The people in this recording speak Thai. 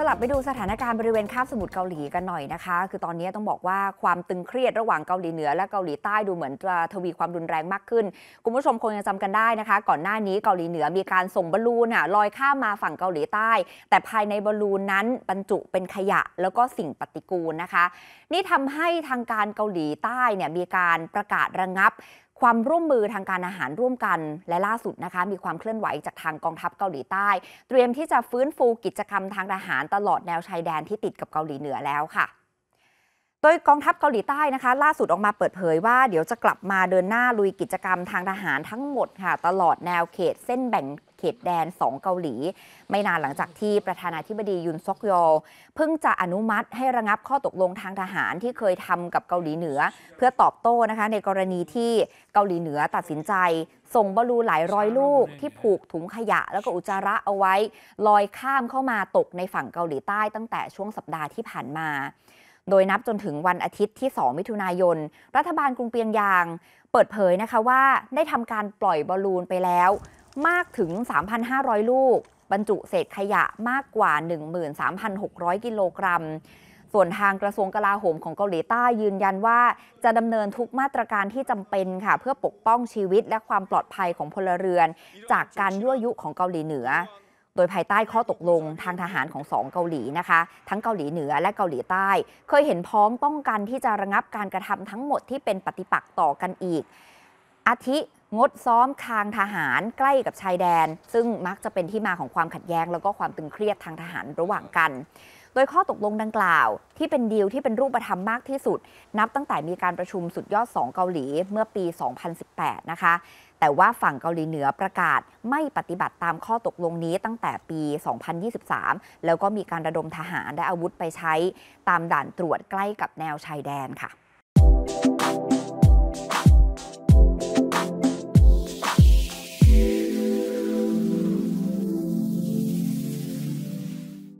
สลับไปดูสถานการณ์บริเวณคาบสมุทรเกาหลีกันหน่อยนะคะ คือตอนนี้ต้องบอกว่าความตึงเครียดระหว่างเกาหลีเหนือและเกาหลีใต้ดูเหมือนจะทวีความรุนแรงมากขึ้นคุณผู้ชมคงยังจำกันได้นะคะ ก่อนหน้านี้เกาหลีเหนือมีการส่งบอลลูน่ะลอยข้ามมาฝั่งเกาหลีใต้ แต่ภายในบอลลูนนั้น บรรจุเป็นขยะแล้วก็สิ่งปฏิกูลนะคะนี่ทำให้ทางการเกาหลีใต้เนี่ยมีการประกาศระงับความร่วมมือทางการอาหารร่วมกันและล่าสุดนะคะมีความเคลื่อนไหวจากทางกองทัพเกาหลีใต้ เตรียมที่จะฟื้นฟูกิจกรรมทางทหารตลอดแนวชายแดนที่ติดกับเกาหลีเหนือแล้วค่ะ โดยกองทัพเกาหลีใต้นะคะ ล่าสุดออกมาเปิดเผยว่าเดี๋ยวจะกลับมาเดินหน้าลุยกิจกรรมทางทหารทั้งหมดค่ะ ตลอดแนวเขตเส้นแบ่งเขตแดน 2 เกาหลี ไม่นานหลังจากที่ประธานาธิบดียุนซอกยอลเพิ่งจะอนุมัติให้ระงับข้อตกลงทางทหารที่เคยทำกับเกาหลีเหนือ เพื่อตอบโต้นะคะในกรณีที่เกาหลีเหนือตัดสินใจ ส่งบอลูหลายร้อยลูก ที่ผูกถุงขยะแล้วก็อุจจาระเอาไว้ ลอยข้ามเข้ามาตกในฝั่งเกาหลีใต้ตั้งแต่ช่วงสัปดาห์ที่ผ่านมา โดยนับจนถึงวันอาทิตย์ที่ 2 มิถุนายน รัฐบาลกรุงเปียงยาง เปิดเผยนะคะว่าได้ทำการปล่อยบอลลูนไปแล้วมากถึง 3,500 ลูก บรรจุเศษขยะมากกว่า 13,600 กิโลกรัม ส่วนทางกระทรวงกลาโหมของเกาหลีใต้ยืนยันว่า จะดำเนินทุกมาตรการที่จำเป็นค่ะเพื่อปกป้องชีวิตและความปลอดภัยของพลเรือน จากการยั่วยุของเกาหลีเหนือ โดยภายใต้ข้อตกลงทางทหารของสองเกาหลีนะคะ ทั้งเกาหลีเหนือและเกาหลีใต้เคยเห็นพ้องต้องกันที่จะระงับการกระทาทั้งหมดที่เป็นปฏิปักษ์ต่อกันอีก อาทิงดซ้อมทางทหารใกล้กับชายแดน ซึ่งมักจะเป็นที่มาของความขัดแย้ง แล้วก็ความตึงเครียดทางทหารระหว่างกัน โดยข้อตกลงดังกล่าวที่เป็นดีลที่เป็นรูปธรรมมากที่สุด นับตั้งแต่มีการประชุมสุดยอด 2 เกาหลีเมื่อปี 2018 นะคะ แต่ว่าฝั่งเกาหลีเหนือประกาศไม่ปฏิบัติตามข้อตกลงนี้ตั้งแต่ปี 2023 แล้วก็มีการระดมทหารและอาวุธไปใช้ตามด่านตรวจใกล้กับแนวชายแดนค่ะ